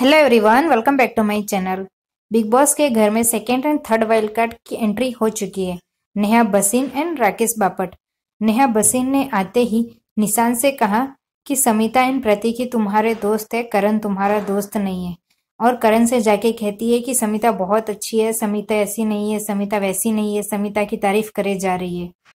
hello everyone welcome back to my channel Bigg Boss के घर में second and third wild card की entry हो चुकी है नेहा बसीन एंड राकेश बापट नेहा बसीन ने आते ही निशान से कहा कि समिता एंड प्रतीक की तुम्हारे दोस्त है करण तुम्हारा दोस्त नहीं है और करण से जाके कहती है कि समिता बहुत अच्छी है समिता ऐसी नहीं है समिता वैसी नहीं है समिता की तारीफ करे जा रही है